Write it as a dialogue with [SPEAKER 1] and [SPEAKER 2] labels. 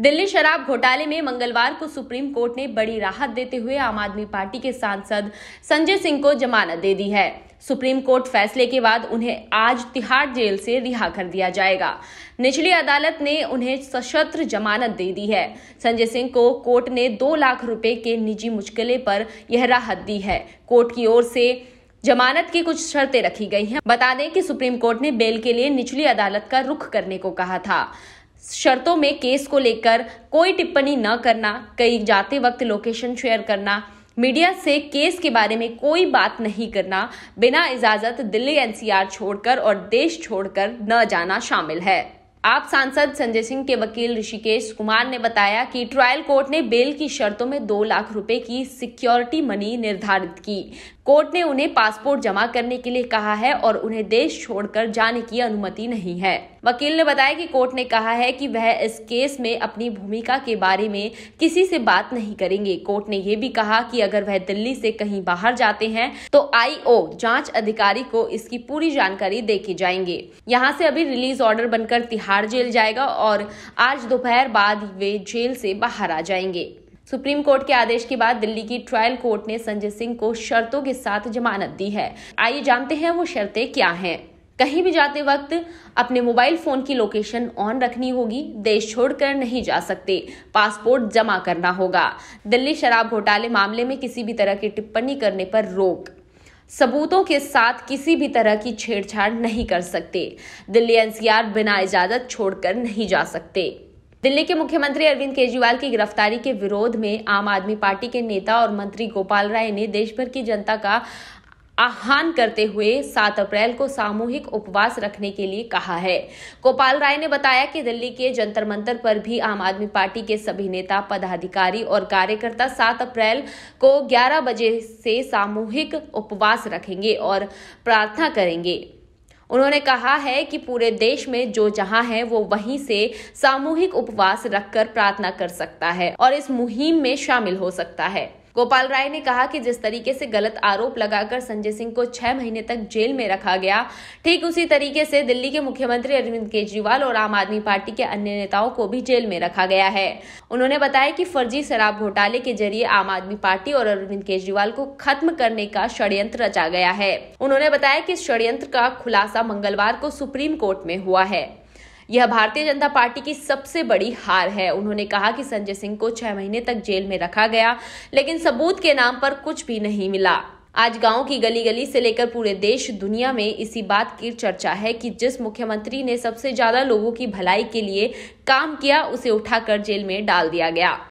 [SPEAKER 1] दिल्ली शराब घोटाले में मंगलवार को सुप्रीम कोर्ट ने बड़ी राहत देते हुए आम आदमी पार्टी के सांसद संजय सिंह को जमानत दे दी है सुप्रीम कोर्ट फैसले के बाद उन्हें आज तिहाड़ जेल से रिहा कर दिया जाएगा निचली अदालत ने उन्हें सशस्त्र जमानत दे दी है संजय सिंह को कोर्ट ने दो लाख रुपए के निजी मुश्किले पर यह राहत दी है कोर्ट की ओर से जमानत की कुछ शर्तें रखी गई हैं बता दें कि सुप्रीम कोर्ट ने बेल के लिए निचली अदालत का रुख करने को कहा था शर्तों में केस को लेकर कोई टिप्पणी न करना कहीं जाते वक्त लोकेशन शेयर करना मीडिया से केस के बारे में कोई बात नहीं करना बिना इजाजत दिल्ली एनसीआर छोड़कर और देश छोड़कर न जाना शामिल है आप सांसद संजय सिंह के वकील ऋषिकेश कुमार ने बताया कि ट्रायल कोर्ट ने बेल की शर्तों में दो लाख रुपए की सिक्योरिटी मनी निर्धारित की कोर्ट ने उन्हें पासपोर्ट जमा करने के लिए कहा है और उन्हें देश छोड़कर जाने की अनुमति नहीं है वकील ने बताया कि कोर्ट ने कहा है कि वह इस केस में अपनी भूमिका के बारे में किसी से बात नहीं करेंगे कोर्ट ने यह भी कहा कि अगर वह दिल्ली से कहीं बाहर जाते हैं तो आईओ जांच अधिकारी को इसकी पूरी जानकारी देके जाएंगे यहाँ से अभी रिलीज ऑर्डर बनकर तिहाड़ जेल जाएगा और आज दोपहर बाद वे जेल से बाहर आ जाएंगे सुप्रीम कोर्ट के आदेश के बाद दिल्ली की ट्रायल कोर्ट ने संजय सिंह को शर्तों के साथ जमानत दी है आइए जानते हैं वो शर्तें क्या हैं कहीं भी जाते वक्त अपने मोबाइल फोन की लोकेशन ऑन रखनी होगी देश छोड़कर नहीं जा सकते पासपोर्ट जमा करना होगा दिल्ली शराब घोटाले मामले में किसी भी तरह की टिप्पणी करने पर रोक सबूतों के साथ किसी भी तरह की छेड़छाड़ नहीं कर सकते दिल्ली एनसीआर बिना इजाजत छोड़कर नहीं जा सकते दिल्ली के मुख्यमंत्री अरविंद केजरीवाल की गिरफ्तारी के विरोध में आम आदमी पार्टी के नेता और मंत्री गोपाल राय ने देशभर की जनता का आह्वान करते हुए 7 अप्रैल को सामूहिक उपवास रखने के लिए कहा है गोपाल राय ने बताया कि दिल्ली के जंतर मंतर पर भी आम आदमी पार्टी के सभी नेता पदाधिकारी और कार्यकर्ता 7 अप्रैल को 11 बजे से सामूहिक उपवास रखेंगे और प्रार्थना करेंगे उन्होंने कहा है कि पूरे देश में जो जहां है वो वहीं से सामूहिक उपवास रखकर प्रार्थना कर सकता है और इस मुहिम में शामिल हो सकता है गोपाल राय ने कहा कि जिस तरीके से गलत आरोप लगाकर संजय सिंह को छह महीने तक जेल में रखा गया ठीक उसी तरीके से दिल्ली के मुख्यमंत्री अरविंद केजरीवाल और आम आदमी पार्टी के अन्य नेताओं को भी जेल में रखा गया है उन्होंने बताया कि फर्जी शराब घोटाले के जरिए आम आदमी पार्टी और अरविंद केजरीवाल को खत्म करने का षड्यंत्र रचा गया है उन्होंने बताया कि इस षड्यंत्र का खुलासा मंगलवार को सुप्रीम कोर्ट में हुआ है यह भारतीय जनता पार्टी की सबसे बड़ी हार है उन्होंने कहा कि संजय सिंह को छह महीने तक जेल में रखा गया लेकिन सबूत के नाम पर कुछ भी नहीं मिला आज गांव की गली गली से लेकर पूरे देश दुनिया में इसी बात की चर्चा है कि जिस मुख्यमंत्री ने सबसे ज्यादा लोगों की भलाई के लिए काम किया उसे उठाकर जेल में डाल दिया गया